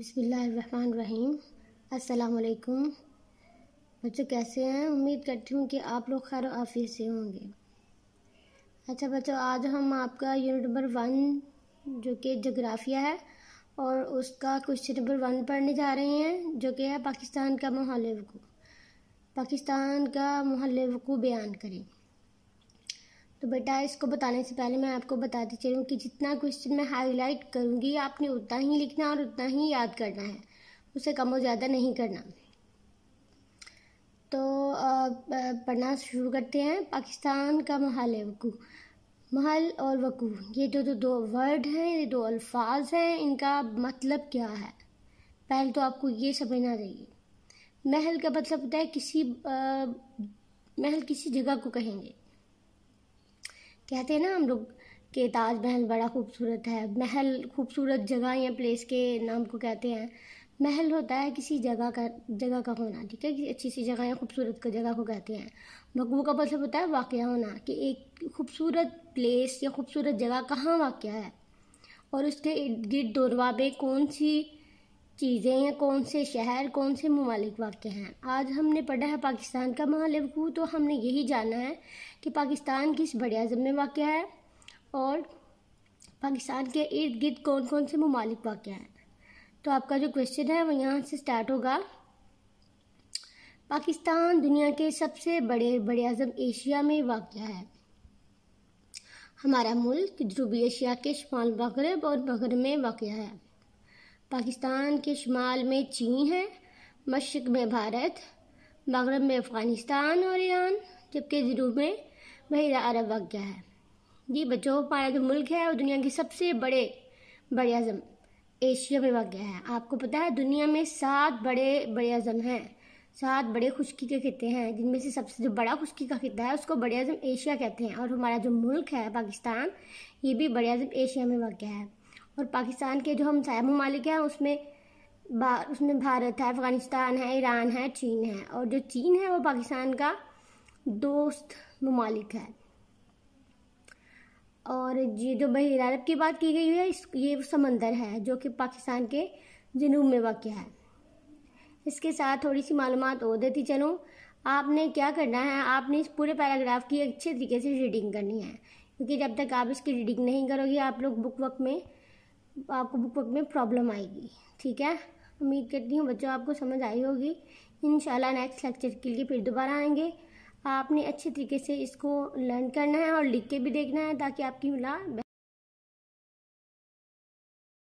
बिसमीम असलकुम बच्चों कैसे हैं उम्मीद करती हूँ कि आप लोग खैर आफिस से होंगे अच्छा बच्चों आज हम आपका यूनिट नंबर वन जो कि जोग्राफिया है और उसका क्वेश्चन नंबर वन पढ़ने जा रहे हैं जो कि है पाकिस्तान का महल वकू पाकिस्तान का महल वकू बयान करें तो बेटा इसको बताने से पहले मैं आपको बताती चलूँ कि जितना क्वेश्चन मैं हाईलाइट करूँगी आपने उतना ही लिखना और उतना ही याद करना है उसे कम और ज़्यादा नहीं करना तो पढ़ना शुरू करते हैं पाकिस्तान का महल है वकू महल और वकू ये जो दो, दो वर्ड हैं ये दो अल्फाज हैं इनका मतलब क्या है पहले तो आपको ये समझना चाहिए महल का मतलब होता है किसी आ, महल किसी जगह को कहेंगे कहते हैं ना हम लोग कि ताजमहल बड़ा खूबसूरत है महल खूबसूरत जगह या प्लेस के नाम को कहते हैं महल होता है किसी जगह का जगह का होना ठीक है किसी अच्छी सी जगह या खूबसूरत का जगह को कहते हैं मकबू का मतलब होता है वाक़ होना कि एक खूबसूरत प्लेस या खूबसूरत जगह कहाँ वाक़ है और उसके इर्द गिर्द दौरवा कौन सी चीज़ें या कौन से शहर कौन से ममालिक वाक़ हैं आज हमने पढ़ा है पाकिस्तान का महालवकू तो हमने यही जाना है कि पाकिस्तान किस बड़े अज़म में वाक़ है और पाकिस्तान के इर्द गिर्द कौन कौन से ममालिक वाक़ हैं तो आपका जो क्वेश्चन है वो यहाँ से स्टार्ट होगा पाकिस्तान दुनिया के सबसे बड़े बड़े अज़म एशिया में वाक़ है हमारा मुल्क जनूबी एशिया के शुमाल मगरब और मगरब में वाक़ है पाकिस्तान के शुमाल में चीन है मशरक में भारत मगरब में अफ़गानिस्तान और ईरान जबकि जनूब में बहरा अरब वग्या गया है जी बच्चों जो तो मुल्क है और दुनिया के सबसे बड़े बड़े अज़म एशिया में वग है आपको पता है दुनिया में सात बड़े बड़े अज़म हैं सात बड़े खुशकी के खिते हैं जिनमें से सबसे जो बड़ा खुशकी का खिता है उसको बड़े अज़म एशिया कहते हैं और हमारा जो मुल्क है पाकिस्तान ये भी बड़े अज़म एशिया में वग है और पाकिस्तान के जो हम साहब ममालिक हैं उसमें भा, उसमें भारत है अफ़गानिस्तान है ईरान है चीन है और जो चीन है वो पाकिस्तान का दोस्त ममालिक है और ये जो बहर अरब की बात की गई है इस ये समंदर है जो कि पाकिस्तान के जनूब में वाक़ है इसके साथ थोड़ी सी मालूम और देती चलूँ आपने क्या करना है आपने इस पूरे पैराग्राफ की अच्छे तरीके से रीडिंग करनी है क्योंकि जब तक आप इसकी रीडिंग नहीं करोगे आप लोग बुक वक्त में आपको बुक वर्क में प्रॉब्लम आएगी ठीक है उम्मीद करती हूँ बच्चों आपको समझ आई होगी इन नेक्स्ट लेक्चर के लिए फिर दोबारा आएंगे आपने अच्छे तरीके से इसको लर्न करना है और लिख के भी देखना है ताकि आपकी मिला